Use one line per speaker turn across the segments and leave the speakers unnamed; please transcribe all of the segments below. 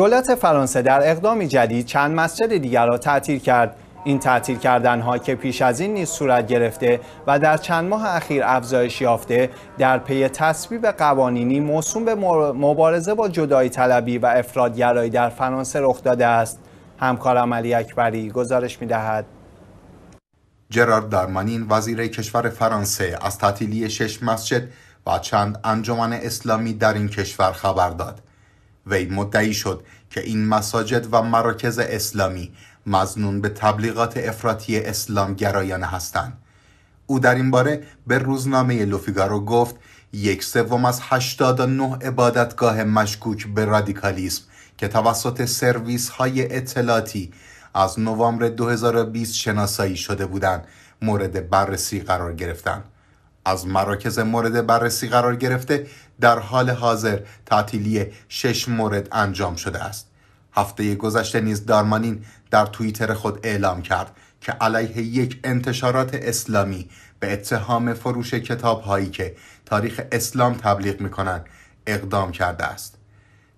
دولت فرانسه در اقدامی جدید چند مسجد دیگر را تعطیل کرد این تعطیل کردن ها که پیش از این نیز صورت گرفته و در چند ماه اخیر افزایش یافته در پی تصویب قوانینی موسوم به مبارزه با جدایی طلبی و افرادگرایی در فرانسه رخ داده است همکارم علی اکبری گزارش می دهد.
جرارد دارمانین وزیر کشور فرانسه از تعطیلی شش مسجد و چند انجمن اسلامی در این کشور خبر داد وی مدعی شد که این مساجد و مراکز اسلامی مزنون به تبلیغات افراطی اسلام گرایانه هستند او در این باره به روزنامه لوفیگارو گفت یک سوم از 89 عبادتگاه مشکوک به رادیکالیسم که توسط سرویس های اطلاعاتی از نوامبر 2020 شناسایی شده بودند مورد بررسی قرار گرفتند از مراکز مورد بررسی قرار گرفته در حال حاضر تعطیلی شش مورد انجام شده است هفته گذشته نیز دارمانین در توییتر خود اعلام کرد که علیه یک انتشارات اسلامی به اتهام فروش کتاب هایی که تاریخ اسلام تبلیغ می اقدام کرده است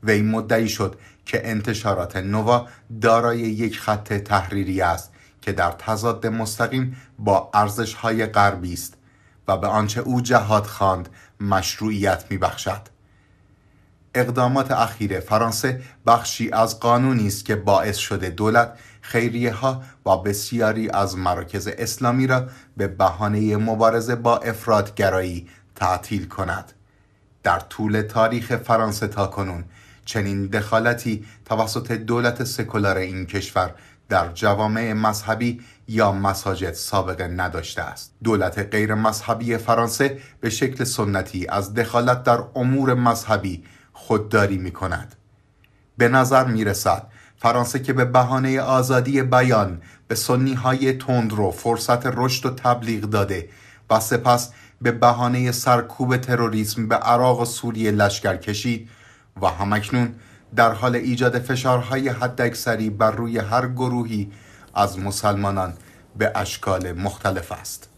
و این مدعی شد که انتشارات نوا دارای یک خط تحریری است که در تضاد مستقیم با ارزش های غربی است به آنچه او جهاد خواند مشروعیت میبخشد اقدامات اخیر فرانسه بخشی از قانونی است که باعث شده دولت خیریه ها و بسیاری از مراکز اسلامی را به بهانه مبارزه با افرادگرایی تعطیل کند در طول تاریخ فرانسه تا کنون چنین دخالتی توسط دولت سکولار این کشور در جوامع مذهبی یا مساجد سابقه نداشته است دولت غیر مذهبی فرانسه به شکل سنتی از دخالت در امور مذهبی خودداری می کند به نظر می رسد فرانسه که به بهانه آزادی بیان به سنی های تند رو فرصت رشد و تبلیغ داده و سپس به بهانه سرکوب تروریسم به عراق و سوریه لشکر کشید و همکنون در حال ایجاد فشارهای حداکثری بر روی هر گروهی از مسلمانان به اشکال مختلف است